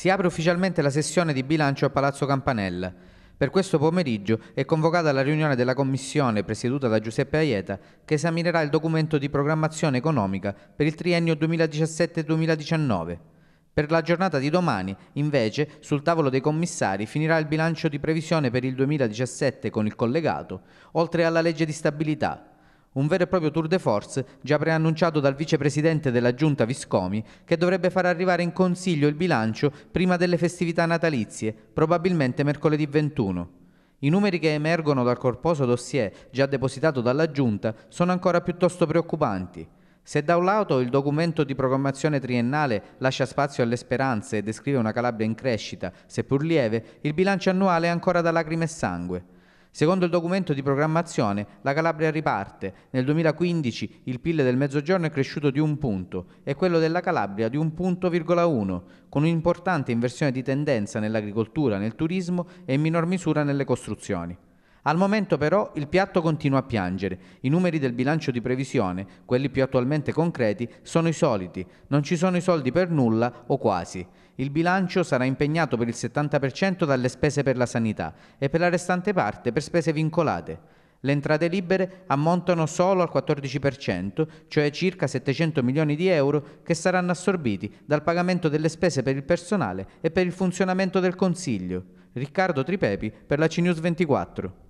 Si apre ufficialmente la sessione di bilancio a Palazzo Campanella. Per questo pomeriggio è convocata la riunione della commissione presieduta da Giuseppe Aieta che esaminerà il documento di programmazione economica per il triennio 2017-2019. Per la giornata di domani, invece, sul tavolo dei commissari finirà il bilancio di previsione per il 2017 con il collegato, oltre alla legge di stabilità, un vero e proprio tour de force, già preannunciato dal vicepresidente della giunta Viscomi, che dovrebbe far arrivare in consiglio il bilancio prima delle festività natalizie, probabilmente mercoledì 21. I numeri che emergono dal corposo dossier già depositato dalla giunta sono ancora piuttosto preoccupanti. Se da un lato il documento di programmazione triennale lascia spazio alle speranze e descrive una Calabria in crescita, seppur lieve, il bilancio annuale è ancora da lacrime e sangue. Secondo il documento di programmazione, la Calabria riparte. Nel 2015 il PIL del Mezzogiorno è cresciuto di un punto e quello della Calabria di un punto virgola uno, con un'importante inversione di tendenza nell'agricoltura, nel turismo e in minor misura nelle costruzioni. Al momento però il piatto continua a piangere, i numeri del bilancio di previsione, quelli più attualmente concreti, sono i soliti, non ci sono i soldi per nulla o quasi. Il bilancio sarà impegnato per il 70% dalle spese per la sanità e per la restante parte per spese vincolate. Le entrate libere ammontano solo al 14%, cioè circa 700 milioni di euro che saranno assorbiti dal pagamento delle spese per il personale e per il funzionamento del Consiglio. Riccardo Tripepi per la CNews 24.